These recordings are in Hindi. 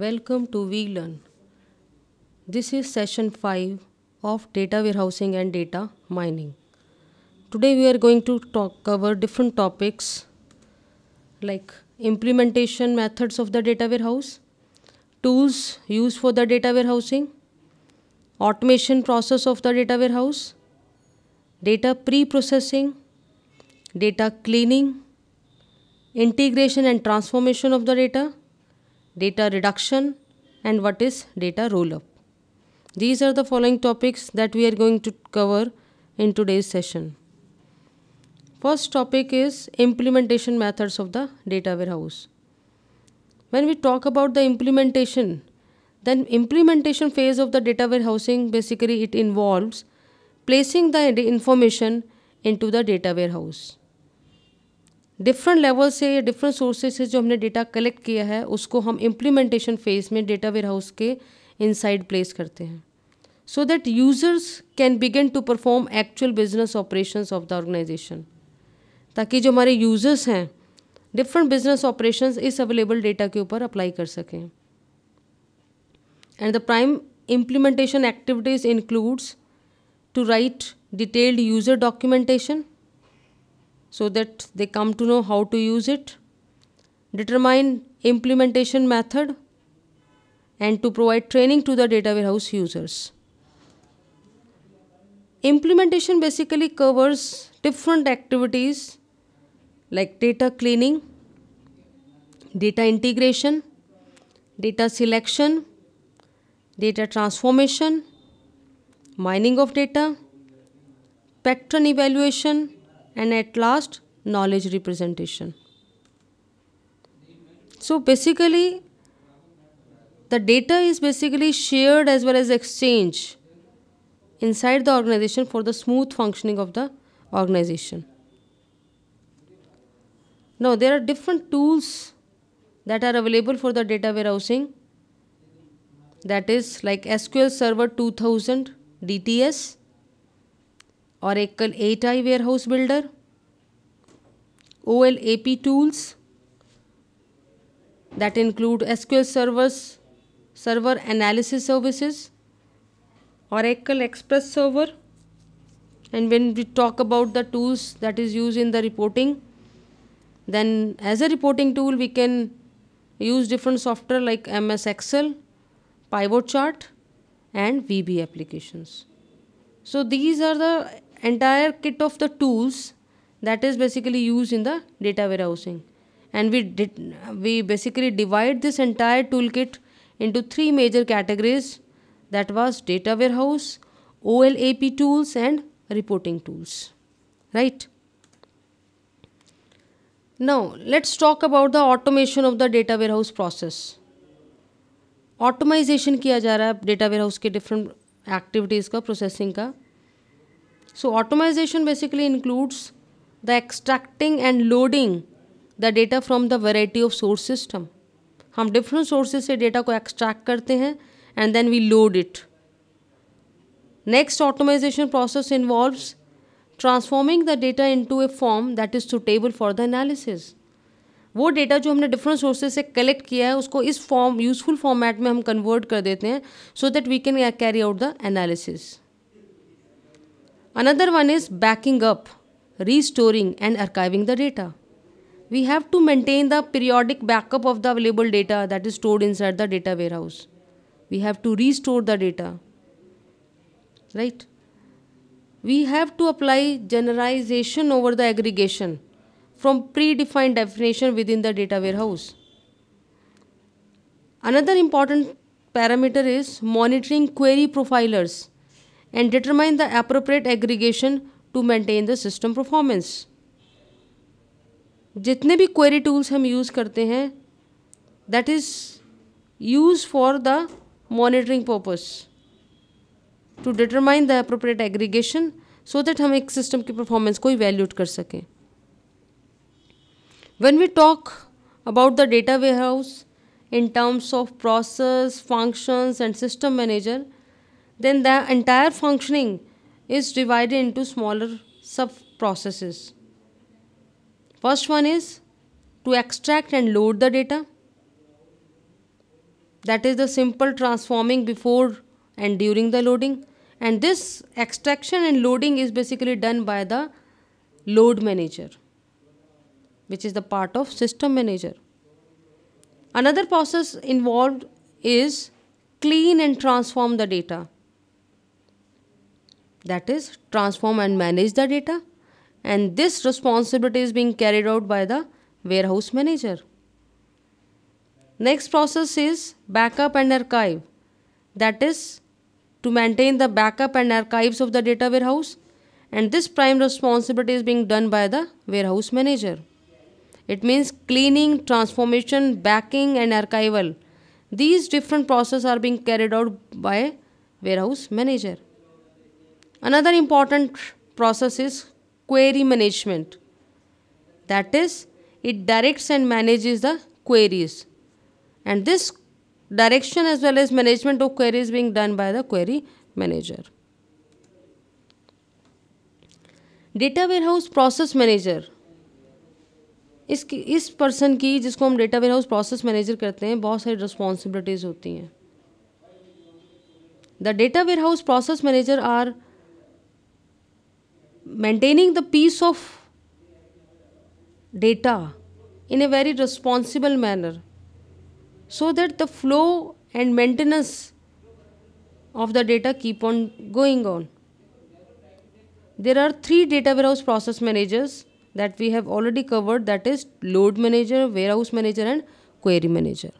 Welcome to VLearn. This is session 5 of data warehousing and data mining. Today we are going to talk, cover different topics like implementation methods of the data warehouse, tools used for the data warehousing, automation process of the data warehouse, data pre-processing, data cleaning, integration and transformation of the data, data reduction and what is data roll-up. These are the following topics that we are going to cover in today's session. First topic is implementation methods of the data warehouse. When we talk about the implementation, then implementation phase of the data warehousing basically it involves placing the information into the data warehouse. Different level से या डिफरेंट सोर्सेज से जो हमने डेटा कलेक्ट किया है उसको हम इम्प्लीमेंटेशन फेज में डेटा वेयर हाउस के इनसाइड प्लेस करते हैं so that users can begin to perform actual business operations of the organisation ताकि जो हमारे यूज़र्स हैं डिफरेंट बिजनेस ऑपरेशंस इस अवेलेबल डेटा के ऊपर अप्लाई कर सकें and the prime implementation activities includes to write detailed user documentation so that they come to know how to use it. Determine implementation method and to provide training to the data warehouse users. Implementation basically covers different activities like data cleaning, data integration, data selection, data transformation, mining of data, pattern evaluation, and at last knowledge representation. So basically the data is basically shared as well as exchanged inside the organization for the smooth functioning of the organization. Now there are different tools that are available for the data warehousing that is like SQL Server 2000 DTS Oracle 8i Warehouse Builder, OLAP tools that include SQL servers, server analysis services, Oracle Express server, and when we talk about the tools that is used in the reporting, then as a reporting tool we can use different software like MS Excel, pivot chart and VB applications. So these are the entire kit of the tools that is basically used in the data warehousing and we did we basically divide this entire toolkit into three major categories that was data warehouse OLAP tools and reporting tools right now let's talk about the automation of the data warehouse process automization किया जा रहा है डेटा वेयर हाउस के डिफरेंट एक्टिविटीज़ का प्रोसेसिंग का so automation basically includes the extracting and loading the data from the variety of source system हम डिफरेंट सोर्सेज से डेटा को एक्सट्रैक्ट करते हैं and then we load it next automization process involves transforming the data into a form that is suitable for the analysis वो डेटा जो हमने डिफरेंट सोर्सेज से कलेक्ट किया है उसको इस फॉर्म यूजफुल फॉर्मेट में हम कन्वर्ट कर देते हैं so that we can carry out the analysis Another one is backing up, restoring, and archiving the data. We have to maintain the periodic backup of the available data that is stored inside the data warehouse. We have to restore the data. Right? We have to apply generalization over the aggregation from predefined definition within the data warehouse. Another important parameter is monitoring query profilers and determine the appropriate aggregation to maintain the system performance. जितने भी query tools हम use करते हैं that is used for the monitoring purpose to determine the appropriate aggregation so that हम एक system की performance को evaluate कर सकें. When we talk about the data warehouse in terms of process, functions and system manager, then the entire functioning is divided into smaller sub processes. First one is to extract and load the data. That is the simple transforming before and during the loading. And this extraction and loading is basically done by the load manager, which is the part of system manager. Another process involved is clean and transform the data that is transform and manage the data and this responsibility is being carried out by the warehouse manager. Next process is backup and archive that is to maintain the backup and archives of the data warehouse and this prime responsibility is being done by the warehouse manager. It means cleaning, transformation, backing and archival. These different processes are being carried out by warehouse manager. Another important process is query management. That is, it directs and manages the queries. And this direction as well as management of queries being done by the query manager. Data warehouse process manager. Is इसकी इस पर्सन की जिसको हम data process manager process manager करते हैं बहुत सारी रिस्पॉन्सिबिलिटीज़ होती हैं the data ware process manager are maintaining the peace of data in a very responsible manner so that the flow and maintenance of the data keep on going on there are three data warehouse process managers that we have already covered that is load manager warehouse manager and query manager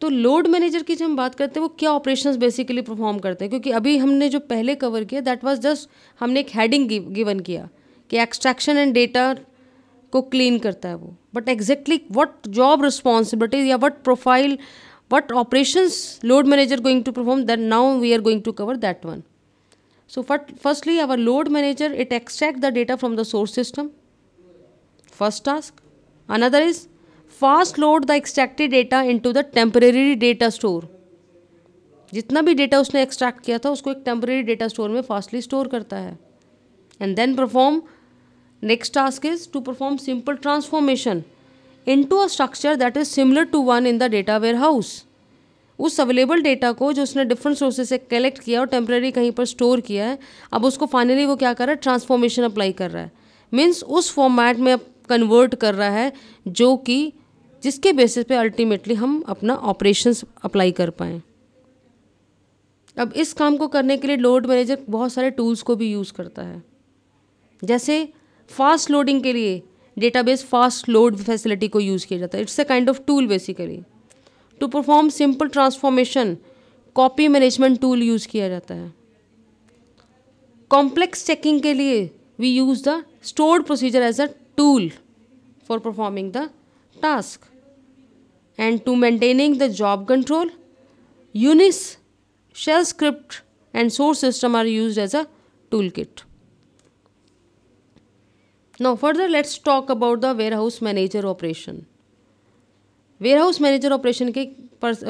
तो लोड मैनेजर की जब हम बात करते हैं वो क्या ऑपरेशंस बेसिकली परफॉर्म करते हैं क्योंकि अभी हमने जो पहले कवर किया दैट वाज जस्ट हमने एक हेडिंग गिवन किया कि एक्सट्रैक्शन एंड डेटा को क्लीन करता है वो but exactly what job responsibilities या what profile what operation load manager going to perform that now we are going to cover that one so फट firstly our load manager it extract the data from the source system first task another is fast load the extracted data into the temporary data store जितना भी डेटा उसने एक्सट्रैक्ट किया था उसको एक टेम्परेरी डेटा स्टोर में फास्टली स्टोर करता है and then perform next task is to perform simple transformation into a structure that is similar to one in the data warehouse उस अवेलेबल डेटा को जो उसने डिफरेंट सोर्सेज से कलेक्ट किया और टेम्प्रेरी कहीं पर स्टोर किया है अब उसको फाइनली वो क्या कर रहा है ट्रांसफॉर्मेशन अप्लाई कर रहा है मीन्स उस फॉर्मेट में अब कन्वर्ट कर रहा है जो कि जिसके बेसिस पे अल्टीमेटली हम अपना ऑपरेशंस अप्लाई कर पाएँ अब इस काम को करने के लिए लोड मैनेजर बहुत सारे टूल्स को भी यूज़ करता है जैसे फास्ट लोडिंग के लिए डेटाबेस फास्ट लोड फैसिलिटी को यूज़ किया जाता है it's a kind of tool basically to perform simple transformation copy management tool use किया जाता है कॉम्प्लेक्स चेकिंग के लिए we use the stored procedure as a tool for performing the task. And to maintaining the job control, Unis, shell script and source system are used as a toolkit. Now further let's talk about the warehouse manager operation. Warehouse manager operation के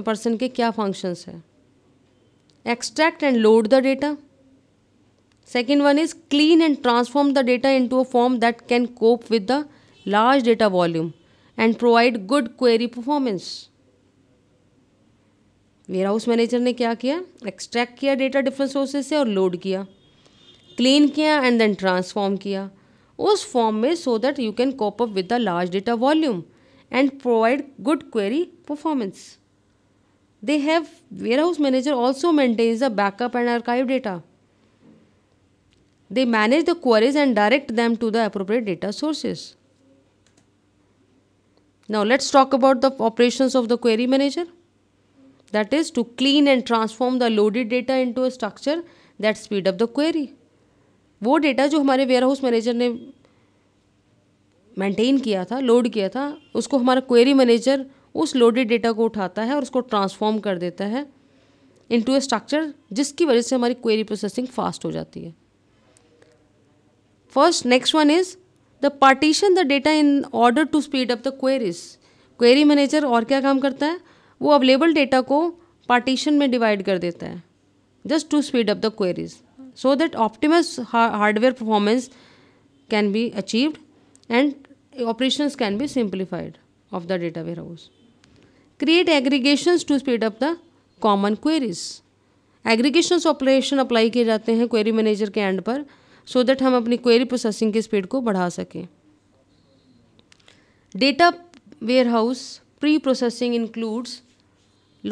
person ke kya functions hai extract and load the data second one is clean and transform the data into a form that can cope with the large data volume and provide good query performance warehouse manager ने क्या किया एक्सट्रैक्ट किया डेटा डिफरेंट सोर्सेज से और लोड किया क्लीन किया एंड देन ट्रांसफॉर्म किया उस फॉर्म में so that you can cope up with the large data volume and provide good query performance they have warehouse manager also maintains the backup and archive data they manage the queries and direct them to the appropriate data sources now let's talk about the operations of the query manager that is to clean and transform the loaded data into a structure that speed up the query वो डेटा जो हमारे वेयर हाउस मैनेजर ने मेंटेन किया था लोड किया था उसको हमारा क्वेरी मैनेजर उस लोडेड डेटा को उठाता है और उसको ट्रांसफॉर्म कर देता है इनटू अ स्ट्रक्चर जिसकी वजह से हमारी क्वेरी प्रोसेसिंग फास्ट हो जाती है first next one is the partition the data in order to speed up the queries query manager और क्या काम करता है वो अवेलेबल डेटा को पार्टीशन में डिवाइड कर देता है just to speed up the queries so that optimus hardware performance can be achieved and can be simplified of the data warehouse create aggregations to speed up the common queries aggregations operation apply किए जाते हैं क्वेरी मैनेजर के एंड पर सो दैट हम अपनी क्वेरी प्रोसेसिंग की स्पीड को बढ़ा सकें data warehouse preprocessing includes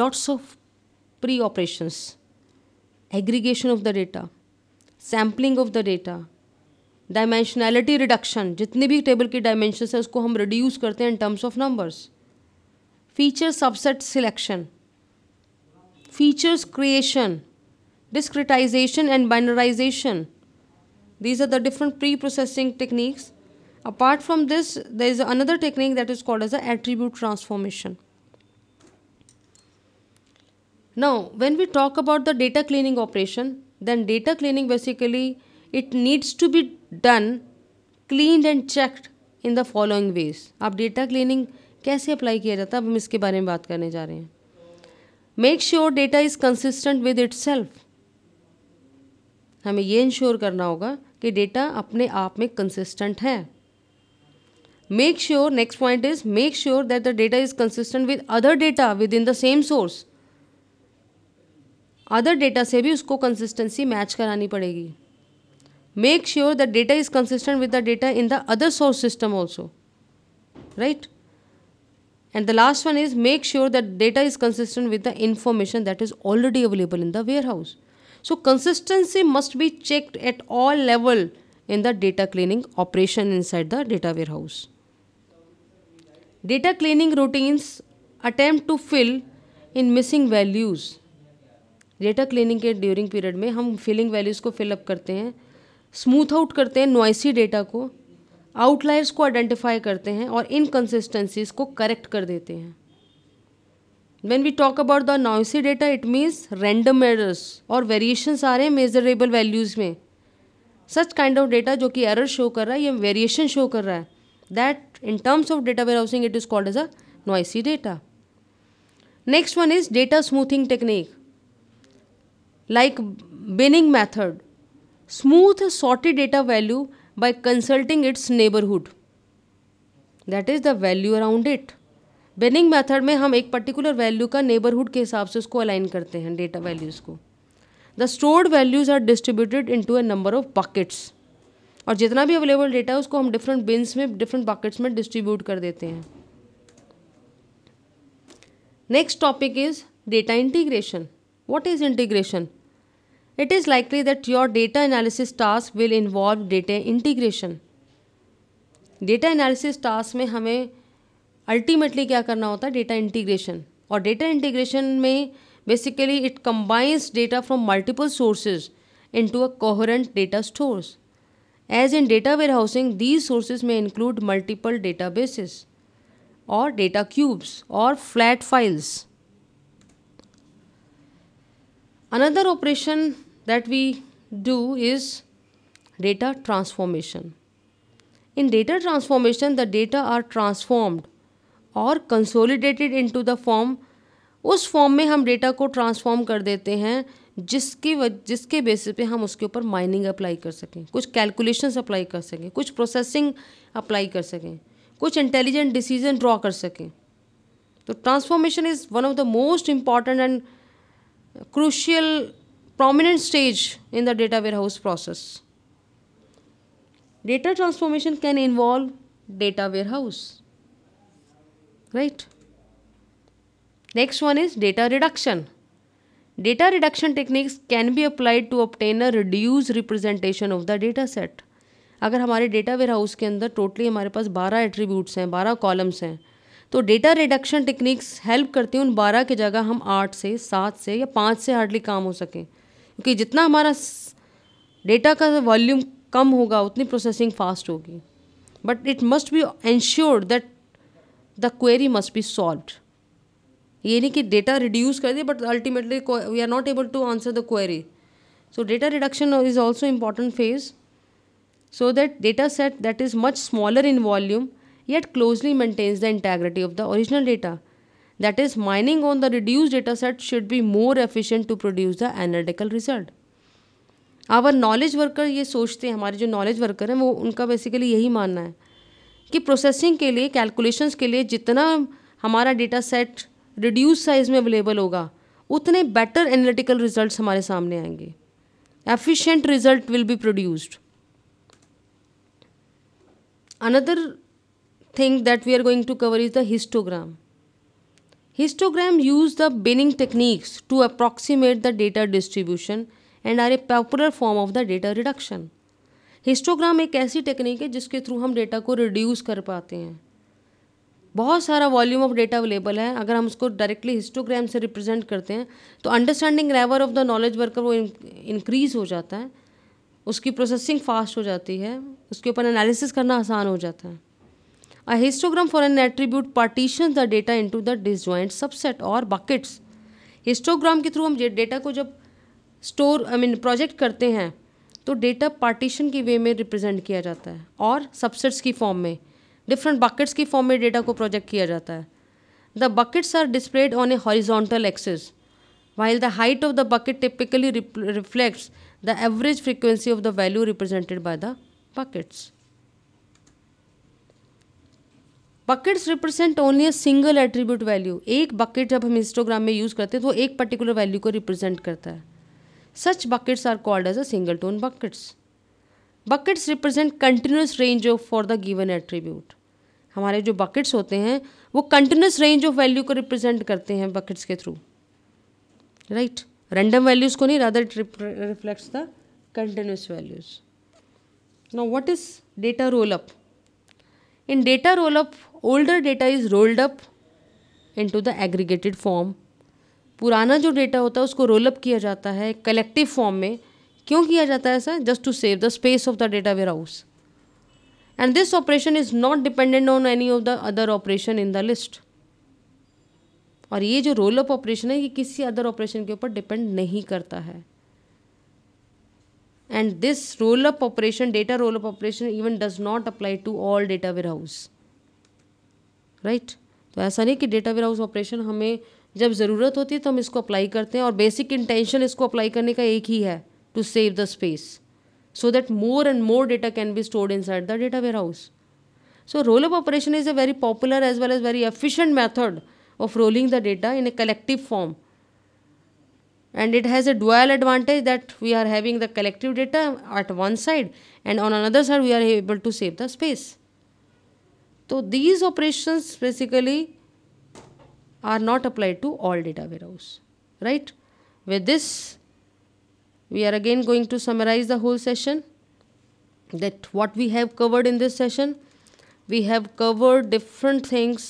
lots of pre operations aggregation of the data sampling of the data dimensionality reduction जितनी भी टेबल की डायमेंशन है उसको हम रिड्यूस करते हैं in terms of numbers feature subset selection features creation discretisation and binarisation These are the different pre-processing techniques. Apart from this, there is another technique that is called as a attribute transformation. Now, when we talk about the data cleaning operation, then data cleaning basically it needs to be done, cleaned and checked in the following ways ab data cleaning कैसे अप्लाई किया जाता है अब हम इसके बारे में बात करने जा रहे हैं make sure data is consistent with it हमें ये इंश्योर करना होगा कि डेटा अपने आप में कंसिस्टेंट है make sure next point is make sure that the data is consistent with other data within the same source other data से भी उसको कंसिस्टेंसी मैच करानी पड़ेगी make sure the data is consistent with the data in the other source system also right and the last one is make sure that data is consistent with the information that is already available in the where warehouse so consistency must be checked at all level in the data cleaning operation inside the data warehouse data cleaning routines attempt to fill in missing values data cleaning के ड्यूरिंग पीरियड में हम फिलिंग वैल्यूज को फिलअप करते हैं स्मूथ आउट करते हैं नॉइसी डेटा को आउटलाइर्स को आइडेंटिफाई करते हैं और इनकन्सिस्टेंसीज को करेक्ट कर देते हैं when we talk about the noisy data it means random errors और वेरिएशन आ रहे हैं मेजरेबल वैल्यूज में सच काइंड ऑफ डेटा जो कि एरर शो कर रहा है या वेरिएशन शो कर रहा है that in terms of data housing it is called as a noisy data next one is data smoothing technique like binning method smooth sorted data value by consulting its neighbourhood that is the value around it binning method में हम एक पर्टिकुलर वैल्यू का नेबरहुड के हिसाब से उसको अलाइन करते हैं डेटा वैल्यूज़ को the stored values are distributed into a number of buckets और जितना भी अवेलेबल डेटा है उसको हम डिफरेंट बिन्स में डिफरेंट बकेट्स में डिस्ट्रीब्यूट कर देते हैं next topic is data integration what is integration it is likely that your data analysis task will involve data integration data analysis task में हमें अल्टीमेटली क्या करना होता है डेटा इंटीग्रेशन और डेटा इंटीग्रेशन में basically it combines data from multiple sources into a coherent data stores as in data warehousing these sources में इंक्लूड मल्टीपल डेटा बेसिस और डेटा क्यूब्स और flat files another operation that we do is data transformation in data transformation the data are transformed और कंसोलिडेटेड इनटू द फॉर्म उस फॉर्म में हम डेटा को ट्रांसफॉर्म कर देते हैं जिसकी जिसके बेसिस पे हम उसके ऊपर माइनिंग अप्लाई कर सकें कुछ कैलकुलेशन अप्लाई कर सकें कुछ प्रोसेसिंग अप्लाई कर सकें कुछ इंटेलिजेंट डिसीजन ड्रॉ कर सकें तो transformation is one of the most important and crucial stage in the data warehouse process data transformation can involve data warehouse right next one is data reduction data reduction techniques can be applied to obtain a reduced representation of the data set अगर हमारे डेटा वेयर हाउस के अंदर टोटली हमारे पास बारह एट्रीब्यूट्स हैं बारह कॉलम्स हैं तो डेटा रिडक्शन टेक्निक्स हेल्प करती हैं उन बारह के जगह हम आठ से सात से या पाँच से हार्डली काम हो सकें क्योंकि जितना हमारा डेटा का वॉल्यूम कम होगा उतनी प्रोसेसिंग फास्ट होगी but it must be ensured that the query must be solve ये नहीं कि डेटा रिड्यूस कर दिया but ultimately we are not able to answer the query so data reduction is also important phase so that data set that is much smaller in volume yet closely maintains the integrity of the original data that is mining on the reduce data set should be more efficient to produce the analytical result our knowledge worker ये सोचते हैं हमारे जो नॉलेज वर्कर हैं वो उनका बेसिकली यही मानना है कि प्रोसेसिंग के लिए कैलकुलेशंस के लिए जितना हमारा डेटा सेट रिड्यूस साइज में अवेलेबल होगा उतने बेटर एनालिटिकल रिजल्ट हमारे सामने आएंगे efficient result will be produced another thing that we are going to cover is the histogram histogram use the binning techniques to approximate the data distribution and are a popular form of the data reduction histogram एक ऐसी टेक्निक है जिसके थ्रू हम डेटा को रिड्यूस कर पाते हैं बहुत सारा वॉल्यूम ऑफ डेटा अवेलेबल है अगर हम उसको डायरेक्टली हिस्टोग्राम से रिप्रेजेंट करते हैं तो understanding level of the knowledge worker वो इंक्रीज हो जाता है उसकी प्रोसेसिंग फास्ट हो जाती है उसके ऊपर एनालिसिस करना आसान हो जाता है a histogram for an attribute partition the data to the disjoint subset और बकेट्स हिस्टोग्राम के थ्रू हम डेटा को जब स्टोर आई मीन प्रोजेक्ट करते हैं तो डेटा पार्टीशन की वे में रिप्रेजेंट किया जाता है और सबसेट्स की फॉर्म में डिफरेंट बकेट्स की फॉर्म में डेटा को प्रोजेक्ट किया जाता है the buckets are displayed on a horizontal axis while the height of the bucket typically reflects the average frequency of the value represented by the buckets buckets represent only a single attribute value एक बकेट जब हम इंस्टोग्राम में यूज़ करते हैं तो एक पर्टिकुलर वैल्यू को रिप्रेजेंट करता है Such buckets are called as a singleton buckets. Buckets represent continuous range of for the given attribute. हमारे जो buckets होते हैं वो continuous range of value को represent करते हैं buckets के through. Right? Random values को नहीं rather it reflects the continuous values. Now what is data roll up? In data roll up, older data is rolled up into the aggregated form पुराना जो डेटा होता है उसको रोलअप किया जाता है कलेक्टिव फॉर्म में क्यों किया जाता है ऐसा just to save the space of the data warehouse and this operation is not dependent on any of the other operation in the list और ये जो रोल अप ऑपरेशन है ये किसी अदर ऑपरेशन के ऊपर डिपेंड नहीं करता है and this roll up operation data roll up operation even does not apply to all data warehouse right तो ऐसा नहीं कि डेटा वेयर हाउस ऑपरेशन हमें जब ज़रूरत होती है तो हम इसको अप्लाई करते हैं और बेसिक इंटेंशन इसको अप्लाई करने का एक ही है to save the space so that more and more data can be stored inside the data warehouse so roll up operation is a very popular as well as very efficient method of rolling the data in a collective form and it has a dual advantage that we are having the collective data at one side and on another side we are able to save the space तो these operations basically are not applied to all data warehouse, right? With this, we are again going to summarize the whole session that what we have covered in this session. We have covered different things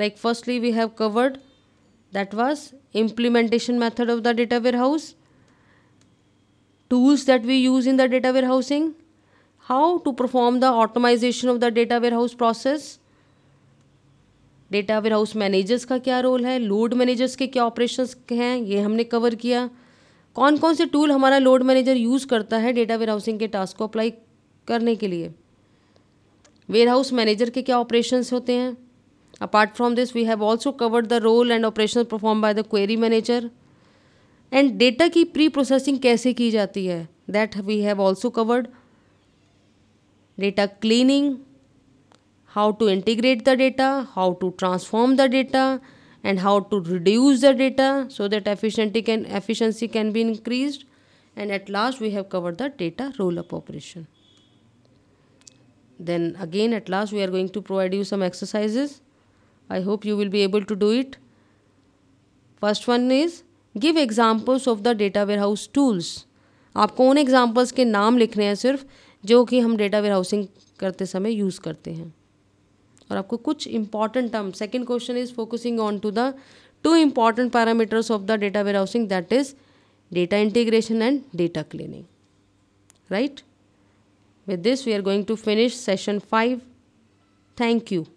like firstly we have covered that was implementation method of the data warehouse, tools that we use in the data warehousing, how to perform the automation of the data warehouse process, data warehouse managers का क्या रोल है लोड मैनेजर्स के क्या ऑपरेशंस हैं ये हमने कवर किया कौन कौन से टूल हमारा लोड मैनेजर यूज़ करता है डेटा वेयर हाउसिंग के टास्क को अप्लाई करने के लिए वेयर हाउस मैनेजर के क्या ऑपरेशंस होते हैं apart from this we have also covered the role and operation perform by the query manager and data की प्री प्रोसेसिंग कैसे की जाती है that we have also covered data cleaning how to integrate the data, how to transform the data and how to reduce the data so that efficiency can, efficiency can be increased and at last we have covered the data roll-up operation. Then again at last we are going to provide you some exercises. I hope you will be able to do it. First one is give examples of the data warehouse tools. आपको उन examples के नाम लिखने हैं सिर्फ जो कि हम data warehousing करते समय use करते हैं और आपको कुछ important term second question is focusing on to the two important parameters of the data warehousing that is data integration and data cleaning right with this we are going to finish session five thank you